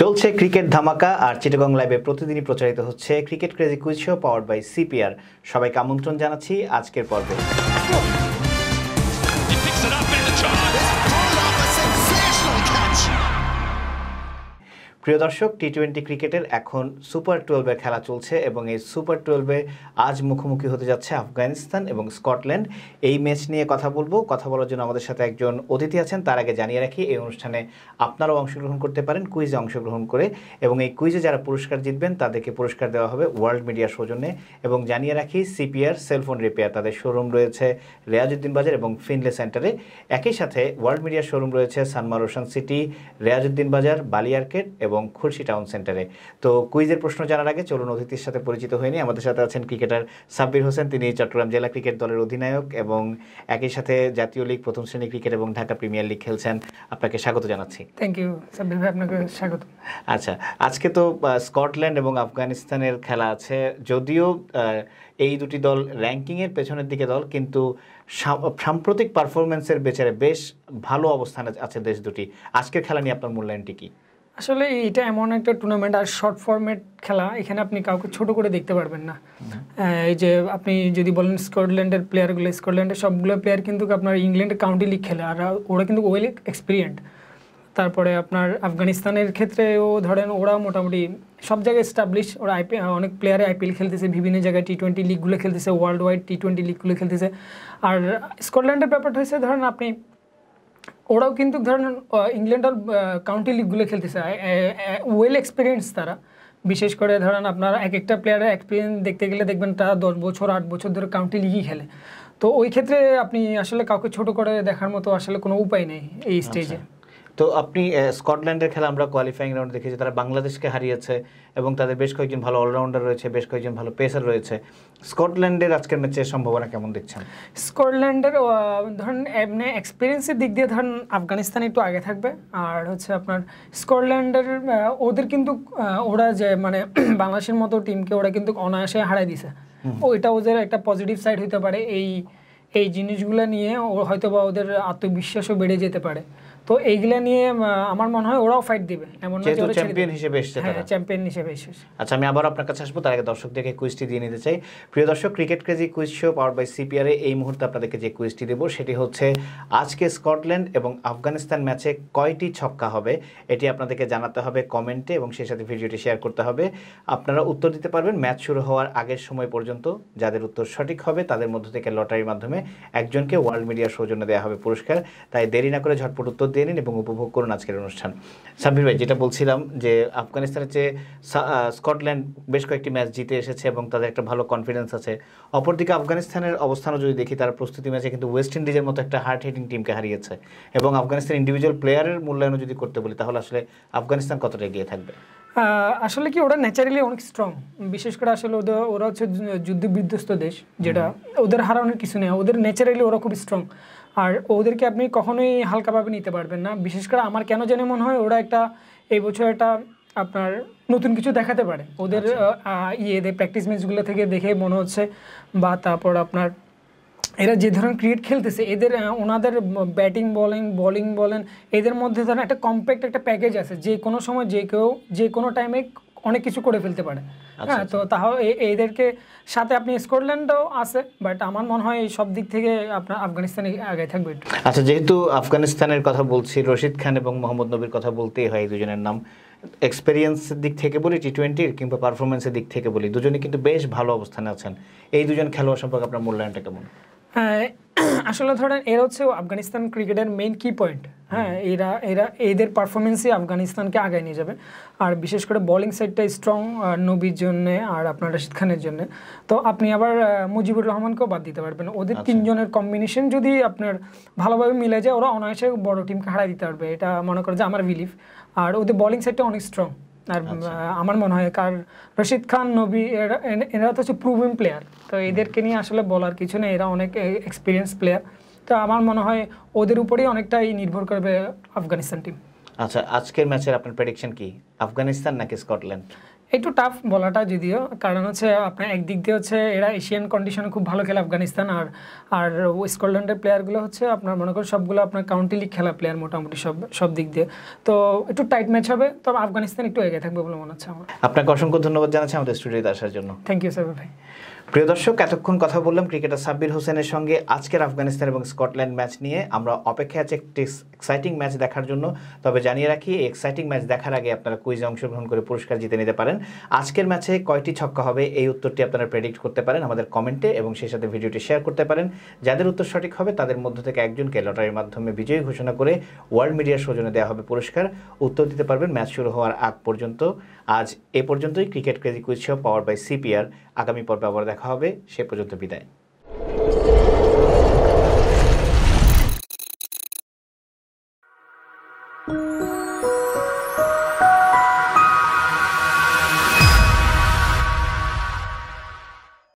চলছে ক্রিকেট ধামাকা আর চিটগং লাইভে প্রতিদিনই প্রচারিত হচ্ছে cricket crazy quiz show powered by CPR সবাইকে আমন্ত্রণ জানাচ্ছি আজকের পর্বে প্রিয় দর্শক টি টোয়েন্টি ক্রিকেটের এখন সুপার টুয়েলভে খেলা চলছে এবং এই সুপার টুয়েলভে আজ মুখোমুখি হতে যাচ্ছে আফগানিস্তান এবং স্কটল্যান্ড এই ম্যাচ নিয়ে কথা বলবো কথা বলার জন্য আমাদের সাথে একজন অতিথি আছেন তার আগে জানিয়ে রাখি এই অনুষ্ঠানে আপনারাও অংশগ্রহণ করতে পারেন কুইজে অংশগ্রহণ করে এবং এই কুইজে যারা পুরস্কার জিতবেন তাদেরকে পুরস্কার দেওয়া হবে ওয়ার্ল্ড মিডিয়ার সৌজন্যে এবং জানিয়ে রাখি সিপিআর সেলফোন রিপেয়ার তাদের শোরুম রয়েছে রেয়াজুদ্দিন বাজার এবং ফিনলে সেন্টারে একই সাথে ওয়ার্ল্ড মিডিয়া শোরুম রয়েছে সানমা রোশন সিটি রেয়াজুদ্দিন বাজার বালিয়ার্কেট এবং এবং খুলশি টাউন সেন্টারে তো কুইজের প্রশ্ন জানার আগে চলুন অতিথির সাথে পরিচিত হয়নি আমাদের সাথে আছেন ক্রিকেটার সাব্বির হোসেন তিনি চট্টগ্রাম জেলা ক্রিকেট দলের অধিনায়ক এবং একই সাথে জাতীয় লীগ প্রথম শ্রেণী ক্রিকেট এবং ঢাকা প্রিমিয়ার লিগ খেলছেন আপনাকে স্বাগত জানাচ্ছি থ্যাংক ইউ সাব্বির ভাই আপনাকে স্বাগত আচ্ছা আজকে তো স্কটল্যান্ড এবং আফগানিস্তানের খেলা আছে যদিও এই দুটি দল র্যাঙ্কিংয়ের পেছনের দিকে দল কিন্তু সাম্প্রতিক পারফরমেন্সের বেচারে বেশ ভালো অবস্থানে আছে দেশ দুটি আজকের খেলা নিয়ে আপনার মূল্যায়নটি কী আসলে এটা এমন একটা টুর্নামেন্ট আর শর্ট ফর্মেট খেলা এখানে আপনি কাউকে ছোট করে দেখতে পারবেন না এই যে আপনি যদি বলেন স্কটল্যান্ডের প্লেয়ারগুলো স্কটল্যান্ডের সবগুলো প্লেয়ার কিন্তু আপনার ইংল্যান্ডের কাউন্টি লিগ খেলে আর ওরা কিন্তু ওয়েল এক্সপিরিয়েন্ট তারপরে আপনার আফগানিস্তানের ক্ষেত্রেও ধরেন ওরা মোটামুটি সব জায়গায় এস্টাবলিশ ওরা আইপি অনেক প্লেয়ারে আইপিএল খেলতেছে বিভিন্ন জায়গায় টি টোয়েন্টি লিগগুলো খেলতেছে ওয়ার্ল্ড ওয়াইড টি টোয়েন্টি লিগগুলো খেলতেছে আর স্কটল্যান্ডের ব্যাপারটা হয়েছে ধরেন আপনি ওরাও কিন্তু ধরেন ইংল্যান্ডের কাউন্টি লিগগুলো খেলতেছে ওয়েল এক্সপিরিয়েন্স তারা বিশেষ করে ধরেন আপনার এক একটা প্লেয়ারের এক্সপিরিয়েন্স দেখতে গেলে দেখবেন তারা দশ বছর আট বছর ধরে কাউন্টি লিগই খেলে তো ওই ক্ষেত্রে আপনি আসলে কাউকে ছোট করে দেখার মতো আসলে কোনো উপায় নেই এই স্টেজে তো আপনি স্কটল্যান্ডের খেলা আমরা কোয়ালিফাইং রাউন্ড দেখেছি তারা বাংলাদেশকে হারিয়েছে এবং তাদের বেশ কয়েকজন ভালো অলরাউন্ডার রয়েছে বেশ কয়েকজন ভালো পেসার রয়েছে স্কটল্যান্ডের আজকের ম্যাচের সম্ভাবনা কেমন দেখছেন স্কটল্যান্ডের ধরুন এমনি এক্সপিরিয়েন্সের দিক দিয়ে ধরুন আফগানিস্তান একটু আগে থাকবে আর হচ্ছে আপনার স্কটল্যান্ডের ওদের কিন্তু ওরা যে মানে বাংলাদেশের মতো টিমকে ওরা কিন্তু অনায়াসে হারাই দিছে ও এটা ওদের একটা পজিটিভ সাইড হতে পারে এই এই জিনিসগুলো নিয়ে ও হয়তো বা ওদের আত্মবিশ্বাসও বেড়ে যেতে পারে তো এইগুলা নিয়ে আমার মনে হয় ওরাও ফাইট দিবে এমন না যে চ্যাম্পিয়ন হিসেবে এসেছে তারা চ্যাম্পিয়ন হিসেবে এসেছে আচ্ছা আমি আবার আপনার কাছে আসবো তার আগে দর্শকদেরকে কুইজটি দিয়ে নিতে চাই প্রিয় দর্শক cricket crazy quiz show power by সিপিআরে এই মুহূর্তে আপনাদেরকে যে কুইজটি দেব সেটি হচ্ছে আজকে স্কটল্যান্ড এবং আফগানিস্তান ম্যাচে কয়টি ছক্কা হবে এটি আপনাদেরকে জানাতে হবে কমেন্টে এবং সেই সাথে ভিডিওটি শেয়ার করতে হবে আপনারা উত্তর দিতে পারবেন ম্যাচ শুরু হওয়ার আগের সময় পর্যন্ত যাদের উত্তর সঠিক হবে তাদের মধ্য থেকে লটারির মাধ্যমে একজনকে ওয়ার্ল্ড মিডিয়া সৌজন্য দেওয়া হবে পুরস্কার তাই দেরি না করে ঝটপট উত্তর দিয়ে নিন এবং উপভোগ করুন আজকের অনুষ্ঠান সাব্বির ভাই যেটা বলছিলাম যে আফগানিস্তানের চেয়ে স্কটল্যান্ড বেশ কয়েকটি ম্যাচ জিতে এসেছে এবং তাদের একটা ভালো কনফিডেন্স আছে অপরদিকে আফগানিস্তানের অবস্থানও যদি দেখি তারা প্রস্তুতি ম্যাচে কিন্তু ওয়েস্ট ইন্ডিজের মতো একটা হার্ড হিটিং টিমকে হারিয়েছে এবং আফগানিস্তান ইন্ডিভিজুয়াল প্লেয়ারের মূল্যায়নও যদি করতে বলি তাহলে আসলে আফগানিস্তান কতটা এগিয়ে থাকবে আসলে কি ওরা ন্যাচারালি অনেক স্ট্রং বিশেষ করে আসলে ওদের ওরা হচ্ছে যুদ্ধ বিধ্বস্ত দেশ যেটা ওদের হারানোর কিছু নেই ওদের ন্যাচারালি ওরা খুব স্ট্রং আর ওদেরকে আপনি কখনোই হালকাভাবে নিতে পারবেন না বিশেষ করে আমার কেন জেনে মনে হয় ওরা একটা এই বছর একটা আপনার নতুন কিছু দেখাতে পারে ওদের ইয়েদের প্র্যাকটিস ম্যাচগুলো থেকে দেখে মনে হচ্ছে বা তারপর আপনার এরা যে ধরনের ক্রিকেট খেলতেছে এদের ওনাদের ব্যাটিং বলিং বলিং বলেন এদের মধ্যে ধরেন একটা কম্প্যাক্ট একটা প্যাকেজ আছে যে কোনো সময় যে কেউ যে কোনো টাইমে অনেক কিছু করে ফেলতে পারে আচ্ছা, হ্যাঁ আচ্ছা। তো তাহলে এইদেরকে সাথে আপনি স্কটল্যান্ডও আছে বাট আমার মনে হয় সব দিক থেকে আপনার আফগানিস্তানে আগে থাকবে আচ্ছা যেহেতু আফগানিস্তানের কথা বলছি রশিদ খান এবং মোহাম্মদ নবীর কথা বলতেই হয় এই দুজনের নাম এক্সপেরিয়েন্সের দিক থেকে বলি টি টোয়েন্টির কিংবা পারফরমেন্সের দিক থেকে বলি দুজনে কিন্তু বেশ ভালো অবস্থানে আছেন এই দুজন খেলোয়াড় সম্পর্কে আপনার মূল্যায়নটা কেমন হ্যাঁ আসলে ধরেন এর হচ্ছে আফগানিস্তান ক্রিকেটের মেইন কি পয়েন্ট হ্যাঁ এরা এরা এদের পারফরমেন্সই আফগানিস্তানকে আগায় নিয়ে যাবে আর বিশেষ করে বলিং সাইডটা স্ট্রং নবীর জন্য আর আপনার রশিদ খানের জন্য তো আপনি আবার মুজিবুর রহমানকেও বাদ দিতে পারবেন ওদের আচ্ছা। তিনজনের কম্বিনেশন যদি আপনার ভালোভাবে মিলে যায় ওরা অনায়াসে বড় টিমকে হারাই দিতে পারবে এটা মনে করে যে আমার বিলিফ আর ওদের বলিং সাইডটা অনেক স্ট্রং আর আচ্ছা। আমার মনে হয় কার রশিদ খান নবী এরা তো হচ্ছে প্রুভিং প্লেয়ার তো এদেরকে নিয়ে আসলে বলার কিছু নেই এরা অনেক এক্সপিরিয়েন্স প্লেয়ার তো আমার মনে হয় ওদের উপরেই অনেকটাই নির্ভর করবে আফগানিস্তান টিম আচ্ছা আজকের ম্যাচের আপনার প্রেডিকশন কি আফগানিস্তান নাকি স্কটল্যান্ড একটু টাফ বলাটা যদিও কারণ হচ্ছে আপনার একদিক দিয়ে হচ্ছে এরা এশিয়ান কন্ডিশনে খুব ভালো খেলে আফগানিস্তান আর আর স্কটল্যান্ডের প্লেয়ারগুলো হচ্ছে আপনার মনে করেন সবগুলো আপনার কাউন্টি লিগ খেলা প্লেয়ার মোটামুটি সব সব দিক দিয়ে তো একটু টাইট ম্যাচ হবে তবে আফগানিস্তান একটু এগিয়ে থাকবে বলে মনে হচ্ছে আমার আপনাকে অসংখ্য ধন্যবাদ জানাচ্ছি আমাদের স্টুডিওতে আসার জন্য থ্যাংক ইউ সাহেব ভাই প্রিয় দর্শক এতক্ষণ কথা বললাম ক্রিকেটার সাব্বির হোসেনের সঙ্গে আজকের আফগানিস্তান এবং স্কটল্যান্ড ম্যাচ নিয়ে আমরা অপেক্ষা আছে একটি এক্সাইটিং ম্যাচ দেখার জন্য তবে জানিয়ে রাখি এই এক্সাইটিং ম্যাচ দেখার আগে আপনারা কুইজে অংশগ্রহণ করে পুরস্কার জিতে নিতে পারেন আজকের ম্যাচে কয়টি ছক্কা হবে এই উত্তরটি আপনারা প্রেডিক্ট করতে পারেন আমাদের কমেন্টে এবং সেই সাথে ভিডিওটি শেয়ার করতে পারেন যাদের উত্তর সঠিক হবে তাদের মধ্য থেকে একজনকে লটারির মাধ্যমে বিজয়ী ঘোষণা করে ওয়ার্ল্ড মিডিয়ার সৌজনে দেওয়া হবে পুরস্কার উত্তর দিতে পারবেন ম্যাচ শুরু হওয়ার আগ পর্যন্ত আজ এ পর্যন্তই cricket crazy quiz show power by CPR আগামী পর্বে আবার দেখা দেখা হবে সে পর্যন্ত বিদায়